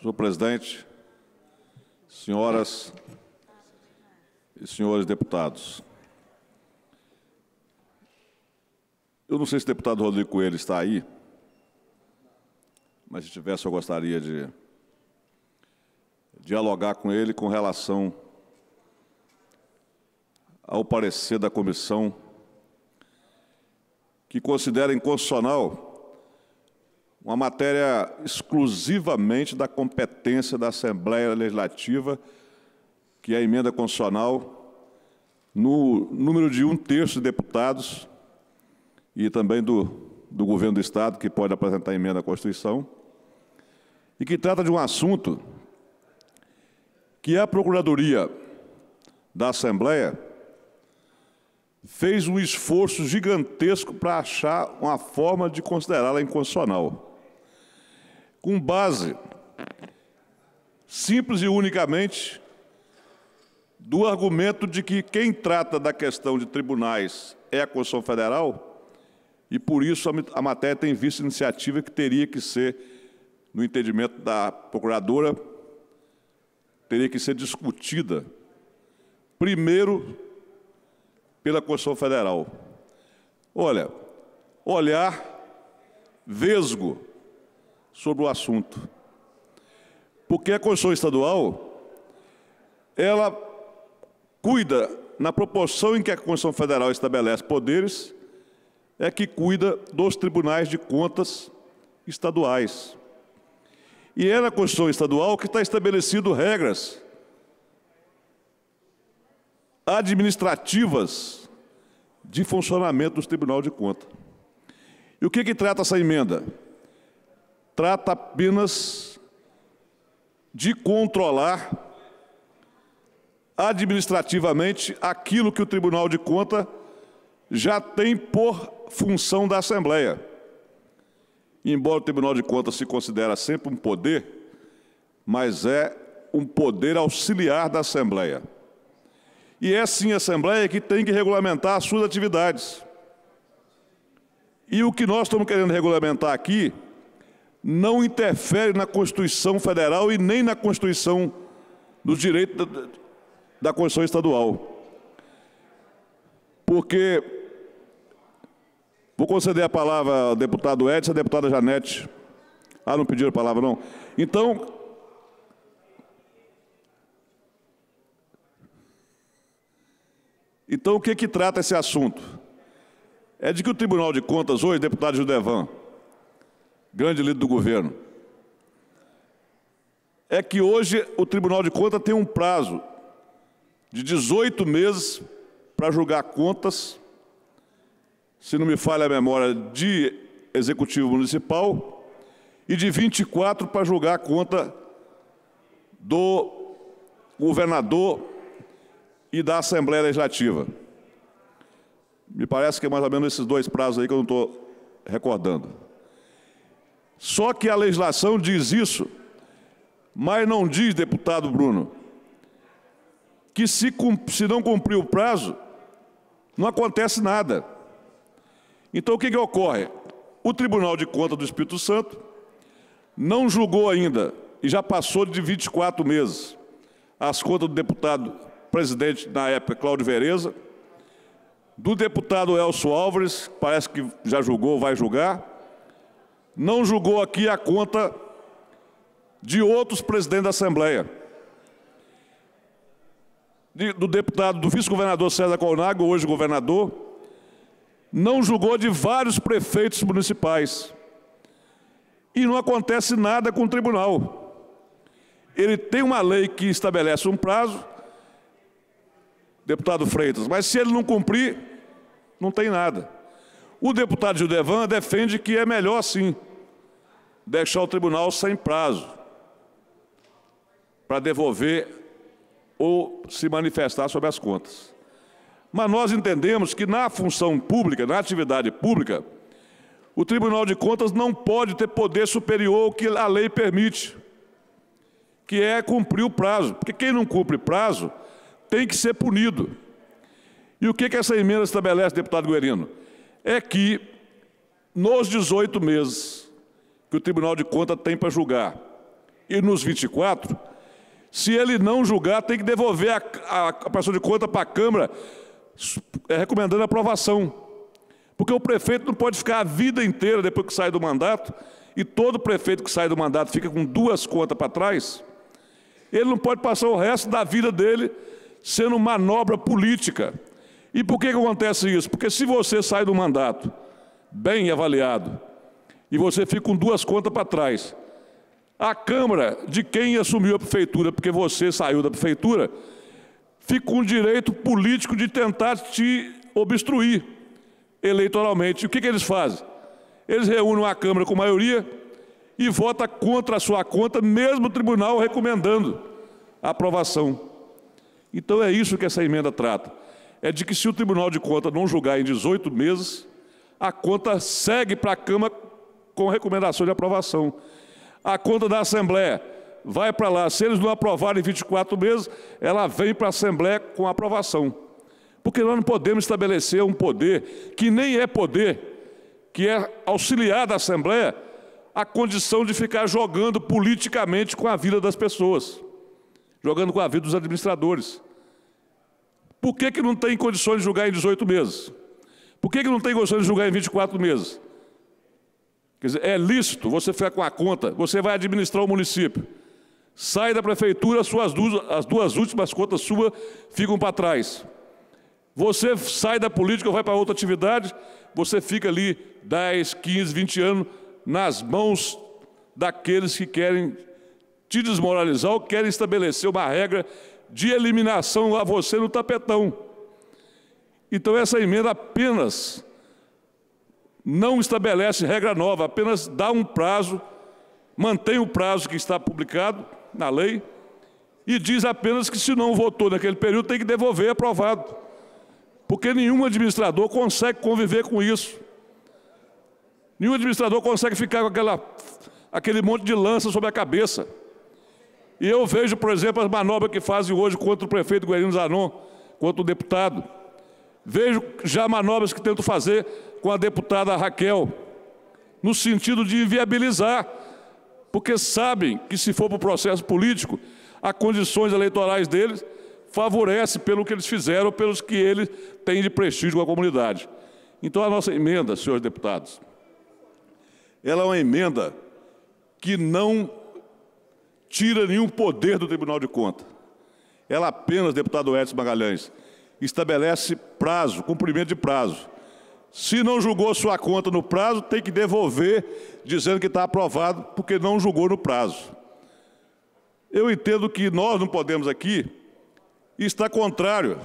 Senhor presidente, senhoras e senhores deputados, eu não sei se o deputado Rodrigo Coelho está aí, mas se tivesse, eu gostaria de dialogar com ele com relação ao parecer da comissão que considera inconstitucional uma matéria exclusivamente da competência da Assembleia Legislativa, que é a emenda constitucional, no número de um terço de deputados e também do, do governo do Estado, que pode apresentar emenda à Constituição, e que trata de um assunto que a Procuradoria da Assembleia fez um esforço gigantesco para achar uma forma de considerá-la inconstitucional com base simples e unicamente do argumento de que quem trata da questão de tribunais é a Constituição Federal e por isso a matéria tem visto iniciativa que teria que ser, no entendimento da procuradora, teria que ser discutida primeiro pela Constituição Federal. Olha, olhar vesgo sobre o assunto. Porque a Constituição Estadual, ela cuida, na proporção em que a Constituição Federal estabelece poderes, é que cuida dos tribunais de contas estaduais. E é na Constituição Estadual que está estabelecido regras administrativas de funcionamento dos tribunais de contas. E o que, que trata essa emenda? trata apenas de controlar administrativamente aquilo que o Tribunal de Conta já tem por função da Assembleia. Embora o Tribunal de Contas se considere sempre um poder, mas é um poder auxiliar da Assembleia. E é sim a Assembleia que tem que regulamentar as suas atividades. E o que nós estamos querendo regulamentar aqui não interfere na Constituição Federal e nem na Constituição dos direitos da, da Constituição Estadual. Porque, vou conceder a palavra ao deputado Edson, à deputada Janete. Ah, não pediram a palavra, não. Então, então o que que trata esse assunto? É de que o Tribunal de Contas hoje, deputado Judevan, grande líder do governo, é que hoje o Tribunal de Contas tem um prazo de 18 meses para julgar contas, se não me falha a memória, de executivo municipal e de 24 para julgar a conta do governador e da Assembleia Legislativa. Me parece que é mais ou menos esses dois prazos aí que eu não estou recordando. Só que a legislação diz isso, mas não diz, deputado Bruno, que se, se não cumprir o prazo, não acontece nada. Então o que, que ocorre? O Tribunal de Contas do Espírito Santo não julgou ainda, e já passou de 24 meses, as contas do deputado presidente, na época, Cláudio Vereza, do deputado Elso Álvares, parece que já julgou, vai julgar, não julgou aqui a conta de outros presidentes da Assembleia. Do deputado, do vice-governador César Colnago, hoje governador, não julgou de vários prefeitos municipais. E não acontece nada com o tribunal. Ele tem uma lei que estabelece um prazo, deputado Freitas, mas se ele não cumprir, não tem nada. O deputado Gildevan defende que é melhor, sim, deixar o tribunal sem prazo para devolver ou se manifestar sobre as contas. Mas nós entendemos que na função pública, na atividade pública, o Tribunal de Contas não pode ter poder superior ao que a lei permite, que é cumprir o prazo. Porque quem não cumpre prazo tem que ser punido. E o que, que essa emenda estabelece, deputado Guerino? é que nos 18 meses que o Tribunal de Contas tem para julgar e nos 24, se ele não julgar, tem que devolver a, a, a prestação de conta para a Câmara, é, recomendando aprovação. Porque o prefeito não pode ficar a vida inteira depois que sai do mandato, e todo prefeito que sai do mandato fica com duas contas para trás, ele não pode passar o resto da vida dele sendo manobra política e por que, que acontece isso? Porque se você sai do mandato bem avaliado e você fica com duas contas para trás, a Câmara de quem assumiu a prefeitura, porque você saiu da prefeitura, fica com um o direito político de tentar te obstruir eleitoralmente. O que, que eles fazem? Eles reúnem a Câmara com maioria e vota contra a sua conta, mesmo o tribunal recomendando a aprovação. Então é isso que essa emenda trata é de que se o Tribunal de Contas não julgar em 18 meses, a conta segue para a Câmara com recomendação de aprovação. A conta da Assembleia vai para lá. Se eles não aprovarem em 24 meses, ela vem para a Assembleia com aprovação. Porque nós não podemos estabelecer um poder que nem é poder, que é auxiliar da Assembleia, a condição de ficar jogando politicamente com a vida das pessoas, jogando com a vida dos administradores. Por que, que não tem condições de julgar em 18 meses? Por que, que não tem condições de julgar em 24 meses? Quer dizer, é lícito você ficar com a conta, você vai administrar o município. Sai da prefeitura, suas duas, as duas últimas contas suas ficam para trás. Você sai da política, vai para outra atividade, você fica ali 10, 15, 20 anos nas mãos daqueles que querem te desmoralizar ou querem estabelecer uma regra de eliminação a você no tapetão. Então, essa emenda apenas não estabelece regra nova, apenas dá um prazo, mantém o prazo que está publicado na lei e diz apenas que, se não votou naquele período, tem que devolver aprovado. Porque nenhum administrador consegue conviver com isso. Nenhum administrador consegue ficar com aquela, aquele monte de lança sobre a cabeça. E eu vejo, por exemplo, as manobras que fazem hoje contra o prefeito Guerino Zanon, contra o deputado. Vejo já manobras que tento fazer com a deputada Raquel, no sentido de inviabilizar, porque sabem que se for para o processo político, as condições eleitorais deles favorece pelo que eles fizeram, pelos que eles têm de prestígio com a comunidade. Então, a nossa emenda, senhores deputados, ela é uma emenda que não tira nenhum poder do Tribunal de Contas. Ela apenas, deputado Edson Magalhães, estabelece prazo, cumprimento de prazo. Se não julgou sua conta no prazo, tem que devolver, dizendo que está aprovado, porque não julgou no prazo. Eu entendo que nós não podemos aqui estar contrário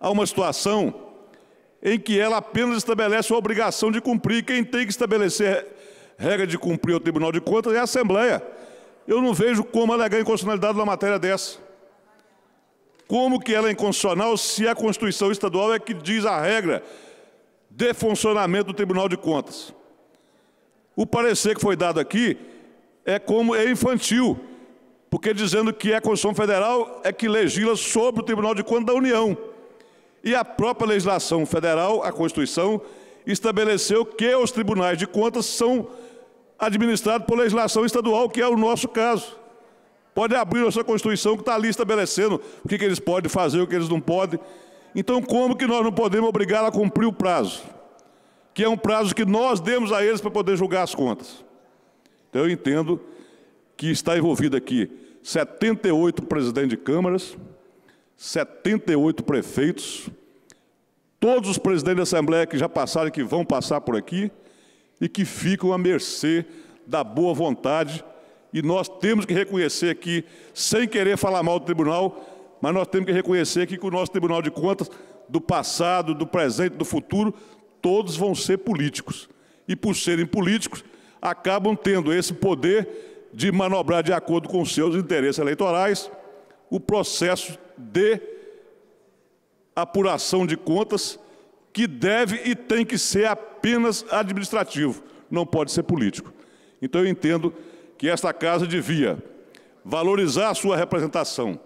a uma situação em que ela apenas estabelece a obrigação de cumprir. Quem tem que estabelecer regra de cumprir o Tribunal de Contas é a Assembleia eu não vejo como alegar inconstitucionalidade numa matéria dessa. Como que ela é inconstitucional se a Constituição Estadual é que diz a regra de funcionamento do Tribunal de Contas? O parecer que foi dado aqui é como é infantil, porque dizendo que é a Constituição Federal é que legisla sobre o Tribunal de Contas da União. E a própria legislação federal, a Constituição, estabeleceu que os tribunais de contas são administrado por legislação estadual, que é o nosso caso. Pode abrir a sua Constituição que está ali estabelecendo o que, que eles podem fazer, o que eles não podem. Então, como que nós não podemos obrigá-la a cumprir o prazo? Que é um prazo que nós demos a eles para poder julgar as contas. Então, eu entendo que está envolvido aqui 78 presidentes de câmaras, 78 prefeitos, todos os presidentes da Assembleia que já passaram e que vão passar por aqui, e que ficam à mercê da boa vontade. E nós temos que reconhecer que, sem querer falar mal do tribunal, mas nós temos que reconhecer que, o nosso Tribunal de Contas, do passado, do presente, do futuro, todos vão ser políticos. E, por serem políticos, acabam tendo esse poder de manobrar, de acordo com seus interesses eleitorais, o processo de apuração de contas que deve e tem que ser a apenas administrativo, não pode ser político. Então eu entendo que esta casa devia valorizar a sua representação,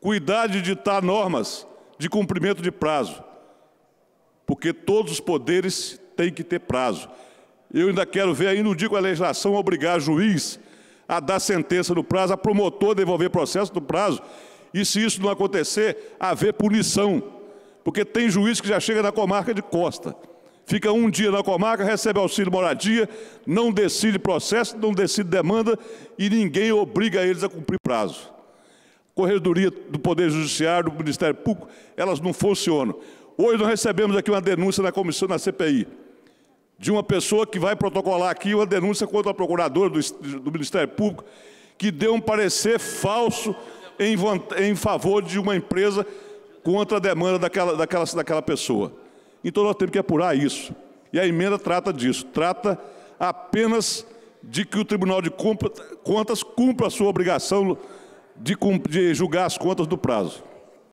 cuidar de ditar normas de cumprimento de prazo, porque todos os poderes têm que ter prazo. Eu ainda quero ver, ainda não dia com a legislação, obrigar juiz a dar sentença no prazo, a promotor a devolver processo no prazo, e se isso não acontecer, haver punição, porque tem juiz que já chega na comarca de Costa fica um dia na comarca, recebe auxílio moradia, não decide processo, não decide demanda e ninguém obriga eles a cumprir prazo. Corredoria do Poder Judiciário, do Ministério Público, elas não funcionam. Hoje nós recebemos aqui uma denúncia na comissão, da CPI, de uma pessoa que vai protocolar aqui uma denúncia contra a procuradora do, do Ministério Público, que deu um parecer falso em, em favor de uma empresa contra a demanda daquela, daquela, daquela pessoa. Então nós temos que apurar isso. E a emenda trata disso, trata apenas de que o Tribunal de Contas cumpra a sua obrigação de, de julgar as contas do prazo.